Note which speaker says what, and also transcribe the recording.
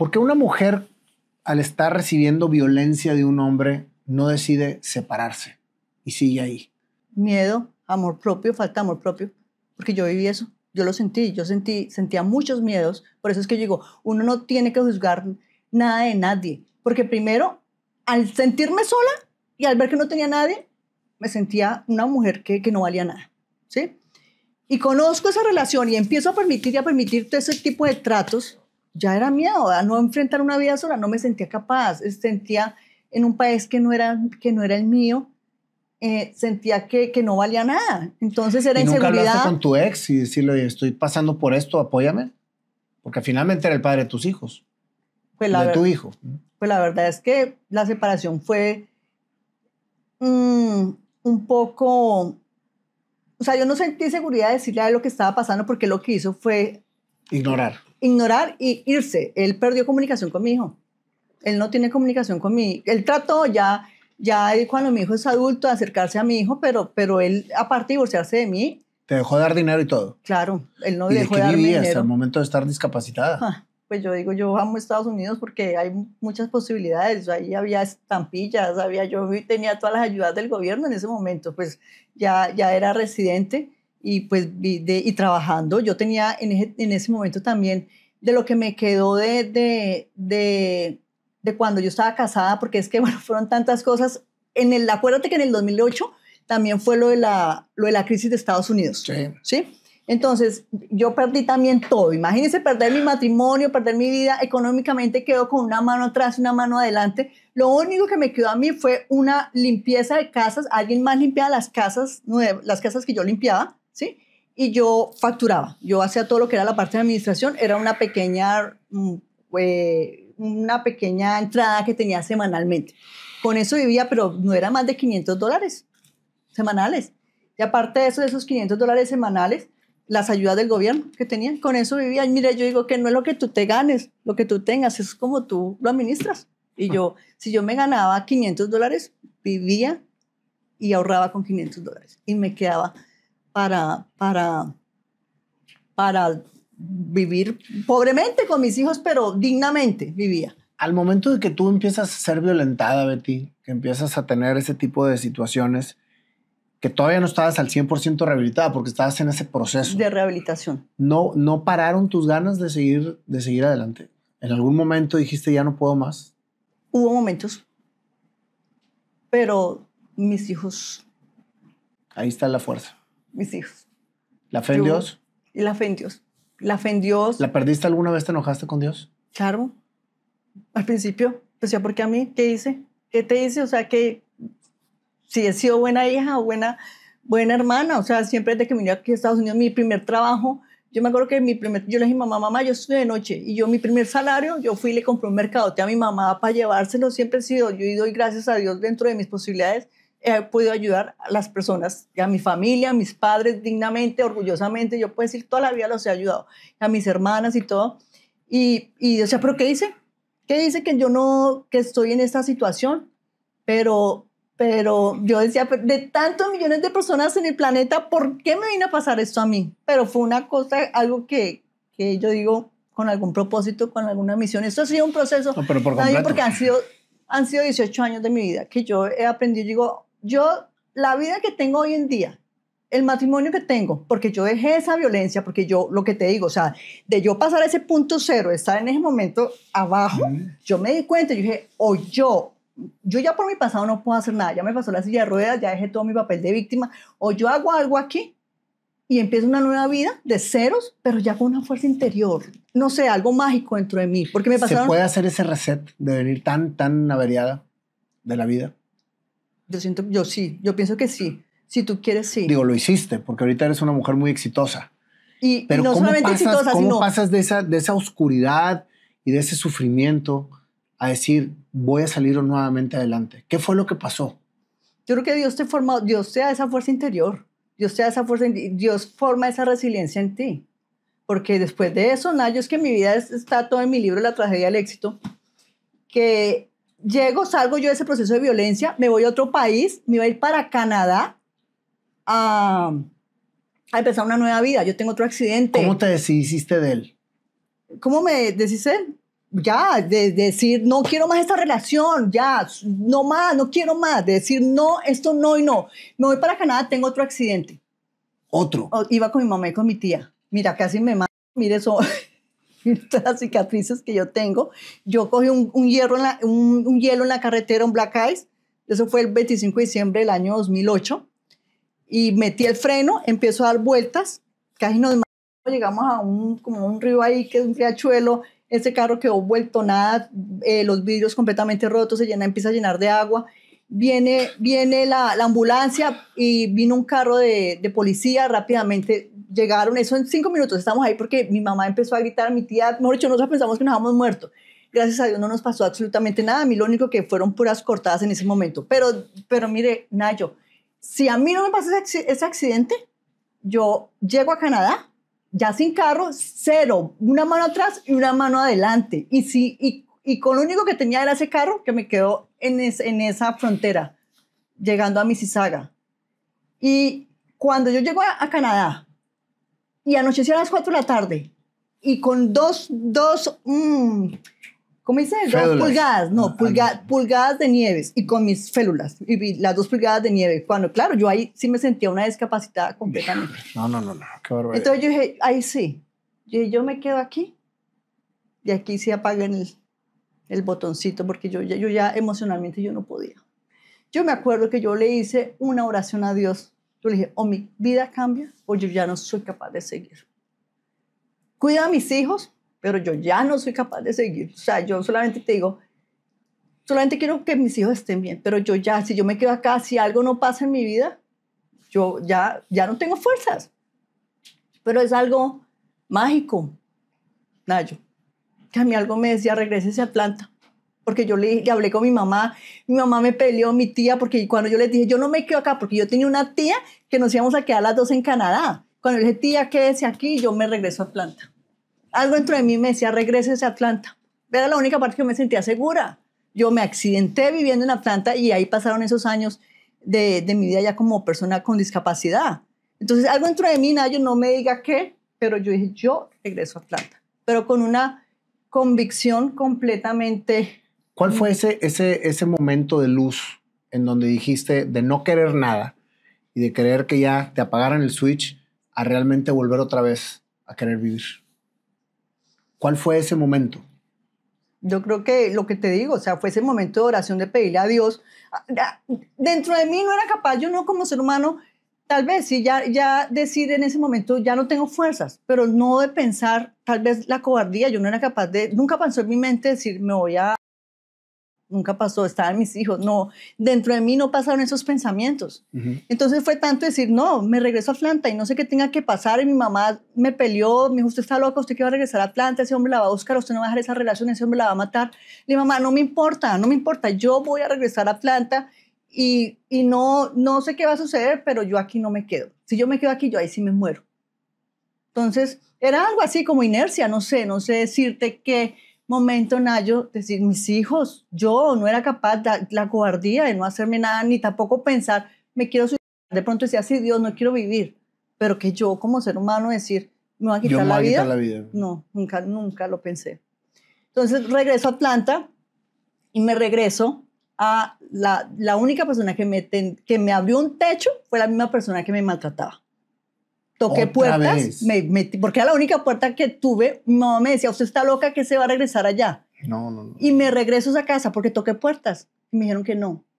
Speaker 1: ¿Por qué una mujer, al estar recibiendo violencia de un hombre, no decide separarse y sigue ahí?
Speaker 2: Miedo, amor propio, falta amor propio, porque yo viví eso, yo lo sentí, yo sentí, sentía muchos miedos, por eso es que yo digo, uno no tiene que juzgar nada de nadie, porque primero, al sentirme sola y al ver que no tenía nadie, me sentía una mujer que, que no valía nada, ¿sí? Y conozco esa relación y empiezo a permitir y a permitir ese tipo de tratos, ya era miedo a no enfrentar una vida sola, no me sentía capaz, eh, sentía en un país que no era, que no era el mío, eh, sentía que, que, no valía nada. Entonces era ¿Y nunca hablaste con
Speaker 1: tu ex y decirle, estoy pasando por esto, apóyame? Porque finalmente era el padre de tus hijos.
Speaker 2: Pues la de tu hijo. Pues la verdad es que la separación fue mm, un poco. O sea, yo no sentí seguridad de decirle a él lo que estaba pasando porque lo que hizo fue. Ignorar ignorar y irse. Él perdió comunicación con mi hijo. Él no tiene comunicación con mi Él trató ya, ya cuando mi hijo es adulto, de acercarse a mi hijo, pero, pero él, aparte de divorciarse de mí...
Speaker 1: Te dejó dar dinero y todo.
Speaker 2: Claro, él no ¿Y dejó de qué vivías al hasta el
Speaker 1: momento de estar discapacitada?
Speaker 2: Ah, pues yo digo, yo amo Estados Unidos porque hay muchas posibilidades. Ahí había estampillas, había yo tenía todas las ayudas del gobierno en ese momento. Pues ya, ya era residente y pues y trabajando. Yo tenía en ese, en ese, momento también de lo que me quedó de, de, de, cuando yo estaba casada, porque es que, bueno, fueron tantas cosas. En el, acuérdate que en el 2008 también fue lo de la, lo de la crisis de Estados Unidos. Sí. ¿sí? Entonces, yo perdí también todo. Imagínense perder mi matrimonio, perder mi vida. Económicamente quedo con una mano atrás, una mano adelante. Lo único que me quedó a mí fue una limpieza de casas. Alguien más limpiaba las casas, las casas que yo limpiaba. ¿sí? Y yo facturaba, yo hacía todo lo que era la parte de administración, era una pequeña, mm, eh, una pequeña entrada que tenía semanalmente. Con eso vivía, pero no era más de 500 dólares semanales. Y aparte de eso, de esos 500 dólares semanales, las ayudas del gobierno que tenían, con eso vivía. Y mira, yo digo que no es lo que tú te ganes, lo que tú tengas, es como tú lo administras. Y yo, si yo me ganaba 500 dólares, vivía y ahorraba con 500 dólares. Y me quedaba para, para, vivir pobremente con mis hijos, pero dignamente vivía.
Speaker 1: Al momento de que tú empiezas a ser violentada, Betty, que empiezas a tener ese tipo de situaciones, que todavía no estabas al 100% rehabilitada porque estabas en ese proceso. De rehabilitación. No, no pararon tus ganas de seguir, de seguir adelante. En algún momento dijiste, ya no puedo más.
Speaker 2: Hubo momentos, pero mis hijos... Ahí está la fuerza mis hijos.
Speaker 1: ¿La fe en Dios?
Speaker 2: Y la fe en Dios. La fe en Dios.
Speaker 1: ¿La perdiste alguna vez? ¿Te enojaste con Dios?
Speaker 2: Claro. Al principio. Pues ya, porque a mí, ¿qué hice? ¿Qué te hice? O sea, que si he sido buena hija o buena, buena hermana, o sea, siempre desde que vine aquí a Estados Unidos, mi primer trabajo, yo me acuerdo que mi primer, yo le dije, mamá, mamá, yo estuve de noche y yo mi primer salario, yo fui y le compré un mercadote a mi mamá para llevárselo, siempre he sido, yo y doy gracias a Dios dentro de mis posibilidades, he podido ayudar a las personas, a mi familia, a mis padres dignamente, orgullosamente, yo puedo decir, toda la vida los he ayudado, a mis hermanas y todo. Y, y o sea, ¿pero qué dice? ¿Qué dice que yo no, que estoy en esta situación? Pero, pero yo decía, de tantos millones de personas en el planeta, ¿por qué me vino a pasar esto a mí? Pero fue una cosa, algo que, que yo digo, con algún propósito, con alguna misión. Esto ha sido un proceso, pero por porque han sido, han sido 18 años de mi vida que yo he aprendido, digo, yo, la vida que tengo hoy en día, el matrimonio que tengo, porque yo dejé esa violencia, porque yo, lo que te digo, o sea, de yo pasar a ese punto cero, estar en ese momento abajo, yo me di cuenta, yo dije, o yo, yo ya por mi pasado no puedo hacer nada, ya me pasó la silla de ruedas, ya dejé todo mi papel de víctima, o yo hago algo aquí y empiezo una nueva vida de ceros, pero ya con una fuerza interior, no sé, algo mágico dentro de mí, porque me pasaron... ¿Se puede hacer
Speaker 1: ese reset de venir tan, tan averiada de la vida?
Speaker 2: Yo siento, yo sí, yo pienso que sí. Si tú quieres, sí. Digo,
Speaker 1: lo hiciste, porque ahorita eres una mujer muy exitosa.
Speaker 2: Y, Pero no solamente pasas, ¿cómo pasas
Speaker 1: de esa, de esa oscuridad y de ese sufrimiento a decir, voy a salir nuevamente adelante? ¿Qué fue lo que pasó?
Speaker 2: Yo creo que Dios te forma, Dios te da esa fuerza interior, Dios te da esa fuerza, Dios forma esa resiliencia en ti. Porque después de eso, Nayo, es que mi vida está todo en mi libro La tragedia del éxito, que llego, salgo yo de ese proceso de violencia, me voy a otro país, me voy a ir para Canadá a, a empezar una nueva vida. Yo tengo otro accidente. ¿Cómo te deshiciste de él? ¿Cómo me deshiciste? Ya, de, decir, no quiero más esta relación, ya, no más, no quiero más, de decir, no, esto no y no. Me voy para Canadá, tengo otro accidente. ¿Otro? iba con mi mamá y con mi tía. Mira, casi me mata. Mire eso. las cicatrices que yo tengo. Yo cogí un, hierro un, hielo en la carretera, un black ice, eso fue el 25 de diciembre del año 2008, y metí el freno, empiezo a dar vueltas, casi nos llegamos a un, como un río ahí que es un riachuelo, ese carro quedó vuelto nada, eh, los vidrios completamente rotos, se llena, empieza a llenar de agua, viene, viene la, ambulancia y vino un carro de, policía, rápidamente llegaron, eso en cinco minutos, estamos ahí porque mi mamá empezó a gritar, mi tía, mejor dicho, nosotros pensamos que nos habíamos muerto. Gracias a Dios no nos pasó absolutamente nada, a mí lo único que fueron puras cortadas en ese momento. Pero, pero mire, Nayo, si a mí no me pasa ese, accidente, yo llego a Canadá, ya sin carro, cero, una mano atrás y una mano adelante. Y, si, y y con lo único que tenía era ese carro que me quedó en, en esa frontera, llegando a Mississauga. Y cuando yo llego a, Canadá y anocheció a las 4 de la tarde y con dos, dos, mm, ¿cómo dice? Dos pulgadas, ah, no, pulgadas de nieves y con mis células. y las dos pulgadas de nieve. Cuando, claro, yo ahí sí me sentía una discapacitada completamente.
Speaker 1: No, no, no, no, qué barbaridad. Entonces
Speaker 2: yo dije, ahí sí, yo, yo me quedo aquí y aquí sí apaguen el, el botoncito porque yo ya, yo ya emocionalmente yo no podía. Yo me acuerdo que yo le hice una oración a Dios. Yo le dije, o oh, mi vida cambia o yo ya no soy capaz de seguir. Cuida a mis hijos, pero yo ya no soy capaz de seguir. O sea, yo solamente te digo, solamente quiero que mis hijos estén bien, pero yo ya, si yo me quedo acá, si algo no pasa en mi vida, yo ya, ya no tengo fuerzas. Pero es algo mágico, Nayo que a mí algo me decía, regrésese a Atlanta. Porque yo le, hablé con mi mamá, mi mamá me peleó, mi tía, porque cuando yo le dije, yo no me quedo acá, porque yo tenía una tía que nos íbamos a quedar las dos en Canadá. Cuando le dije, tía, quédese aquí, yo me regreso a Atlanta. Algo dentro de mí me decía, regrésese a Atlanta. Era la única parte que me sentía segura. Yo me accidenté viviendo en Atlanta y ahí pasaron esos años de, de mi vida ya como persona con discapacidad. Entonces, algo dentro de mí, nadie no me diga qué, pero yo dije, yo regreso a Atlanta. Pero con una convicción completamente.
Speaker 1: ¿Cuál fue ese, ese, ese momento de luz en donde dijiste de no querer nada y de creer que ya te apagaran el switch a realmente volver otra vez a querer vivir? ¿Cuál fue ese momento?
Speaker 2: Yo creo que lo que te digo, o sea, fue ese momento de oración de pedirle a Dios. Ah, ah, dentro de mí no era capaz, yo no como ser humano, tal vez sí, ya, ya decir en ese momento, ya no tengo fuerzas, pero no de pensar, tal vez la cobardía, yo no era capaz de, nunca pasó en mi mente decir, me voy a, nunca pasó, estaban mis hijos, no, dentro de mí no pasaron esos pensamientos. Entonces fue tanto decir, no, me regreso a Atlanta y no sé qué tenga que pasar y mi mamá me peleó, me dijo, usted está loca, usted que va a regresar a Atlanta, ese hombre la va a buscar, usted no va a dejar esa relación, ese hombre la va a matar. Le dije, mamá, no me importa, no me importa, yo voy a regresar a Atlanta y, no, no sé qué va a suceder, pero yo aquí no me quedo. Si yo me quedo aquí, yo ahí sí me muero. Entonces, era algo así como inercia, no sé, no sé decirte qué momento, Nayo, decir, mis hijos, yo no era capaz, de, la cobardía de no hacerme nada, ni tampoco pensar, me quiero suicidar. De pronto decía, sí, Dios, no quiero vivir, pero que yo como ser humano decir, no va a quitar, la, quitar la vida. No, nunca, nunca lo pensé. Entonces regreso a Atlanta y me regreso la, la única persona que me, que me abrió un techo fue la misma persona que me maltrataba.
Speaker 1: Toqué puertas, me,
Speaker 2: porque era la única puerta que tuve. Mi mamá me decía, usted está loca que se va a regresar allá. No, no, Y me regreso a esa casa porque toqué puertas. Y me dijeron que no.